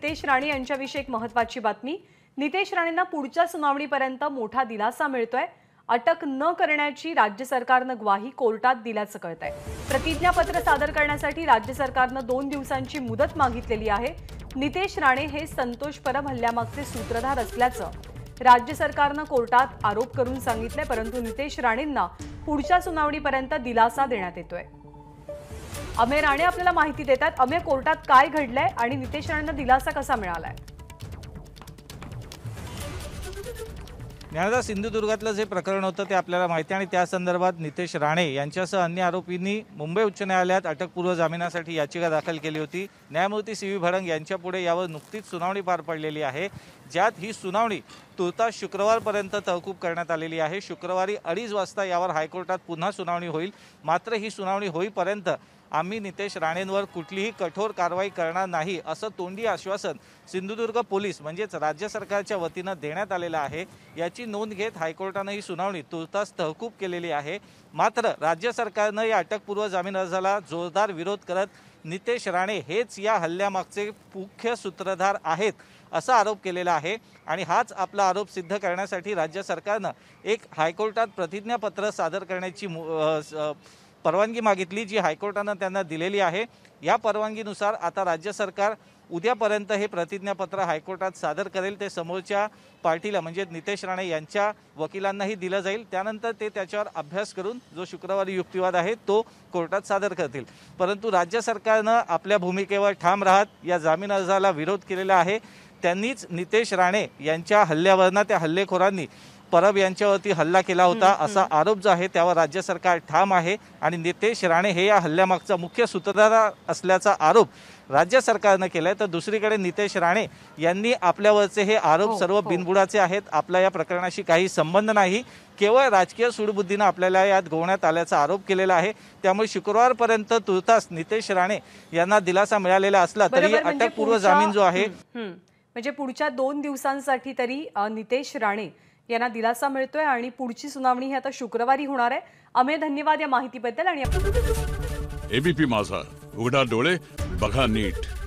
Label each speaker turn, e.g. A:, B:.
A: नितेश राणे यांच्याविषयी एक महत्वाची बातमी नितेश राणेंना पुढच्या सुनावणीपर्यंत मोठा दिलासा मिळतोय अटक न करण्याची राज्य सरकारनं ग्वाही कोर्टात दिल्याचं कळत आहे प्रतिज्ञापत्र सादर करण्यासाठी राज्य सरकारनं दोन दिवसांची मुदत मागितलेली आहे नितेश राणे हे संतोष परब हल्ल्यामागचे सूत्रधार असल्याचं राज्य सरकारनं कोर्टात आरोप करून सांगितलंय परंतु नितेश राणेंना पुढच्या सुनावणीपर्यंत दिलासा देण्यात येतोय अमे राणे आपल्याला माहिती देतात अमे कोर्टात काय घडलंय आणि नितेश राणेंना दिलासा कसा मिळालाय
B: ज्ञानदा सिंधुदुर्गातलं जे प्रकरण होतं ते आपल्याला माहिती आणि त्या संदर्भात नितेश राणे यांच्यासह अन्य आरोपींनी मुंबई उच्च न्यायालयात अटकपूर्व जामिनासाठी याचिका दाखल केली होती न्यायमूर्ती सी व्ही भडंग यांच्यापुढे यावर नुकतीच सुनावणी पार पडलेली आहे ज्यात ही सुनावणी तुर्तास शुक्रवारपर्यंत तहकूब करण्यात आलेली आहे शुक्रवारी अडीच वाजता यावर हायकोर्टात पुन्हा सुनावणी होईल मात्र ही सुनावणी होईपर्यंत आम्ही नितेश राणेंवर कुठलीही कठोर कारवाई करणार नाही असं तोंडी आश्वासन सिंधुदुर्ग पोलीस म्हणजेच राज्य सरकारच्या वतीनं देण्यात आलेलं आहे याची नोंद घेत हायकोर्टानं ही सुनावणी तुर्तास तहकूब केलेली आहे मात्र राज्य सरकारनं या अटकपूर्व जामीन अर्जाला जोरदार विरोध करत नितेश राणे हेच या हल्ल्यामागचे मुख्य सूत्रधार आहेत असा आरोप केलेला आहे आणि हाच आपला आरोप सिद्ध करण्यासाठी राज्य सरकारनं एक हायकोर्टात प्रतिज्ञापत्र सादर करण्याची परवानगी मागितली जी हायकोर्टानं त्यांना दिलेली आहे या परवानगीनुसार आता राज्य सरकार उद्यापर्यंत हे प्रतिज्ञापत्र हायकोर्टात सादर करेल ते समोरच्या पार्टीला म्हणजे नितेश राणे यांच्या वकिलांनाही दिलं जाईल त्यानंतर ते त्याच्यावर अभ्यास करून जो शुक्रवारी युक्तिवाद आहे तो कोर्टात सादर करतील परंतु राज्य सरकारनं आपल्या भूमिकेवर ठाम राहत या जामीन अर्जाला विरोध केलेला आहे त्यांनीच नितेश राणे यांच्या हल्ल्यावरनं त्या हल्लेखोरांनी परब यांच्यावरती हल्ला केला होता असा आरोप जो आहे त्यावर राज्य सरकार ठाम आहे आणि नितेश राणे हे या हल्ल्यामागचा मुख्य सूत्रधार असल्याचा आरोप राज्य सरकारनं केलाय तर दुसरीकडे नितेश राणे यांनी आपल्यावरचे हे आरोप हो, सर्व हो. बिनबुडाचे आहेत आपला या प्रकरणाशी काही संबंध नाही केवळ राजकीय सुडबुद्धीनं आपल्याला यात गोवण्यात आल्याचा आरोप केलेला आहे त्यामुळे शुक्रवारपर्यंत तुर्तास नितेश राणे यांना दिलासा मिळालेला असला तरी म्हणजे अटकपूर्व जामीन जो आहे
A: म्हणजे पुढच्या दोन दिवसांसाठी तरी नितेश राणे यांना दिलासा मिळतोय आणि पुढची सुनावणी ही आता शुक्रवारी होणार आहे अमे धन्यवाद या माहितीबद्दल आणि एबीपी माझा उघडा डोळे बघा नीट